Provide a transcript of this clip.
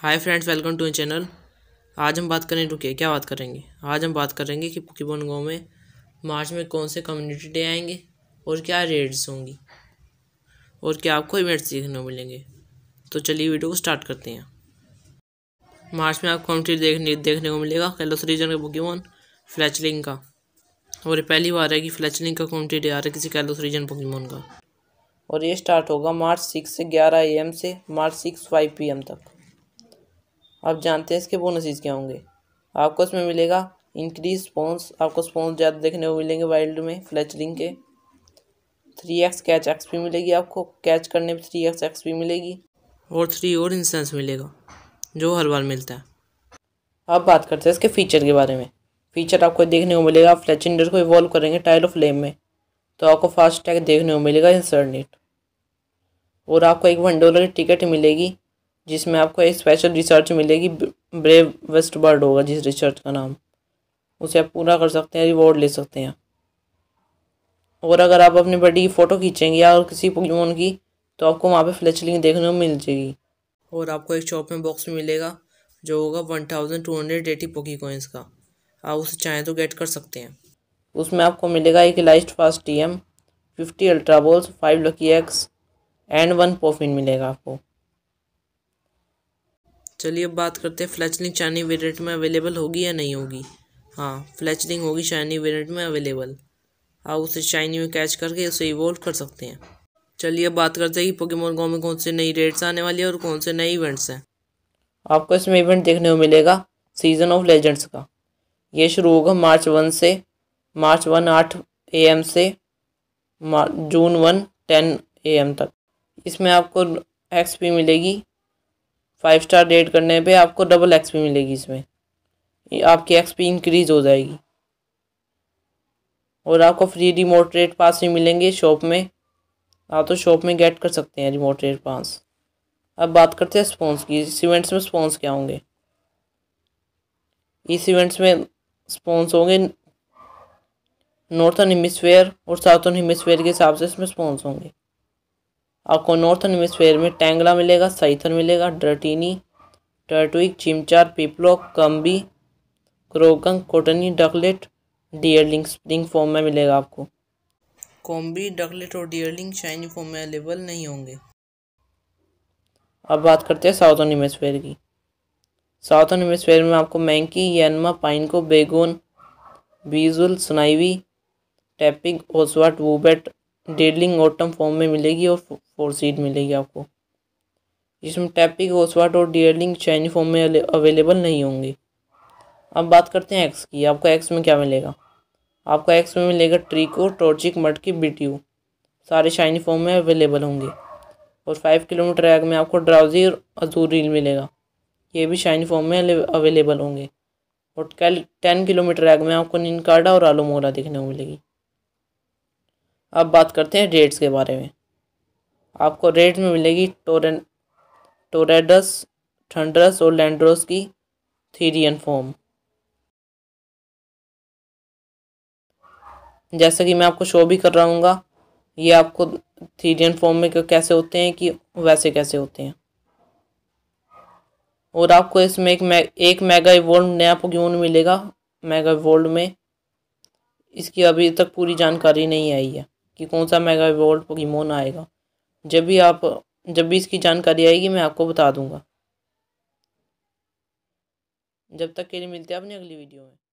hi friends welcome to my channel आज हम बात करें रुके क्या बात करेंगे आज हम बात करेंगे कि पुकीबोन गाँव में मार्च में कौन से कम्युनिटी डे आएंगे और क्या रेड्स होंगी और क्या आपको इवेंट्स देखने को मिलेंगे तो चलिए वीडियो को स्टार्ट करते हैं मार्च में आपको कम्युनिटी देखने देखने को मिलेगा कैलोस रीजन का पुकीबोन फ्लैचलिंग का और पहली बार है कि फ्लैचलिंग का कम्युनिटी डे आ रहा है किसी कैलोस रीजन पुकीबोन का और ये स्टार्ट होगा मार्च सिक्स से ग्यारह ए एम से March six five P M तक आप जानते हैं इसके बोनसेस क्या होंगे आपको इसमें मिलेगा इंक्रीज स्पॉन्स आपको स्पॉन्स ज़्यादा देखने को मिलेंगे वाइल्ड में फ्लैचरिंग के थ्री एक्स कैच एक्सपी मिलेगी आपको कैच करने पर थ्री एक्स एक्स भी मिलेगी और थ्री और इंस्टेंस मिलेगा जो हर बार मिलता है अब बात करते हैं इसके फीचर के बारे में फीचर आपको देखने को मिलेगा आप फ्लैचेंडर को इवॉल्व करेंगे टाइल ऑफ लेम में तो आपको फास्ट टैग देखने को मिलेगा इंसर्नेट और आपको एक वन डॉलर की टिकट मिलेगी जिसमें आपको एक स्पेशल रिसर्च मिलेगी ब्रेव वेस्ट बर्ड होगा जिस रिसर्च का नाम उसे आप पूरा कर सकते हैं रिवॉर्ड ले सकते हैं और अगर आप अपनी बर्डी की फ़ोटो खींचेंगे या और किसी पोकेमोन की तो आपको वहाँ पे फ्लैचलिंग देखने को मिल जाएगी और आपको एक शॉप में बॉक्स मिलेगा जो होगा one thousand two hundred eighty Poke coins का आप उसे चाहें तो गेट कर सकते हैं उसमें आपको मिलेगा एक लाइस्ट fast T M fifty ultra balls five lucky eggs and one Poffin मिलेगा आपको चलिए अब बात करते हैं फ्लैचलिंग चाइनी वेरियंट में अवेलेबल होगी या नहीं होगी हाँ फ्लैचलिंग होगी शाइनी वेरियंट में अवेलेबल आप उसे शाइनी में कैच करके उसे इवोल्व कर सकते हैं चलिए अब बात करते हैं कि पोकेमोन गो में कौन से नई रेट्स आने वाली है और कौन से नए इवेंट्स हैं आपको इसमें इवेंट देखने को मिलेगा सीजन ऑफ लेजेंड्स का ये शुरू होगा मार्च वन से मार्च वन आठ ए एम से June one ten A M तक इसमें आपको एक्सपी मिलेगी फाइव स्टार रेट करने पे आपको डबल एक्सपी मिलेगी इसमें आपकी एक्सपी इंक्रीज़ हो जाएगी और आपको फ्री रिमोट रेट पास भी मिलेंगे शॉप में आप तो शॉप में गेट कर सकते हैं रिमोट रेट पास अब बात करते हैं स्पॉन्स की इस इवेंट्स में स्पॉन्स क्या होंगे इस इवेंट्स में स्पॉन्स होंगे नॉर्थन हेमिसफेयर और साउथन हेमिसफेयर के हिसाब से इसमें स्पॉन्स होंगे आपको नॉर्थन हेमिसफेयर में टेंगला मिलेगा साइथन मिलेगा डर्टिनी टर्टविक चिमचार पिपलॉक कम्बी क्रोगंग कोटनी डकलेट डियरलिंग स्प्रिंग फॉर्म में मिलेगा आपको कॉम्बी डकलेट और डियरलिंग शाइनी फॉर्म में अवेलेबल नहीं होंगे अब बात करते हैं साउथन हेमिसफेयर की साउथन हेमिसफेयर में आपको Mankey Yanma Pineco Bagon Buizel Snivy Tepig Oshawott Woobat Deerling autumn form में मिलेगी और फोर सीट मिलेगी आपको जिसमें टैपिक ओसवाट और डियरलिंग चाइनी फॉर्म में अवेलेबल नहीं होंगी अब बात करते हैं एक्स की आपको एक्स में क्या मिलेगा आपको एक्स में मिलेगा ट्रिको टॉर्चिक मट की बी सारे शाइनी फॉर्म में अवेलेबल होंगे और फाइव किलोमीटर एग में आपको ड्राउजी और अजूर रील मिलेगा ये भी शाइनी फॉर्म में अवेलेबल होंगे और कल टेन किलोमीटर एग में आपको निनकाडा और आलू मोरा देखने को मिलेगी अब बात करते हैं रेट्स के बारे में आपको रेट में मिलेगी टोरेन टोरेडस थंडरस और लैंड्रोस की थीरियन फॉर्म जैसा कि मैं आपको शो भी कर रहा हूँ ये आपको थीरियन फॉर्म में कैसे होते हैं कि वैसे कैसे होते हैं और आपको इसमें एक मै एक मेगा वोल्ट नया पोग्यून मिलेगा मेगा वोल्ट में इसकी अभी तक पूरी जानकारी नहीं आई है कि कौन सा मेगा वोल्ट पोगीमोन आएगा जब भी आप जब भी इसकी जानकारी आएगी मैं आपको बता दूंगा जब तक के लिए मिलते हैं अपनी अगली वीडियो में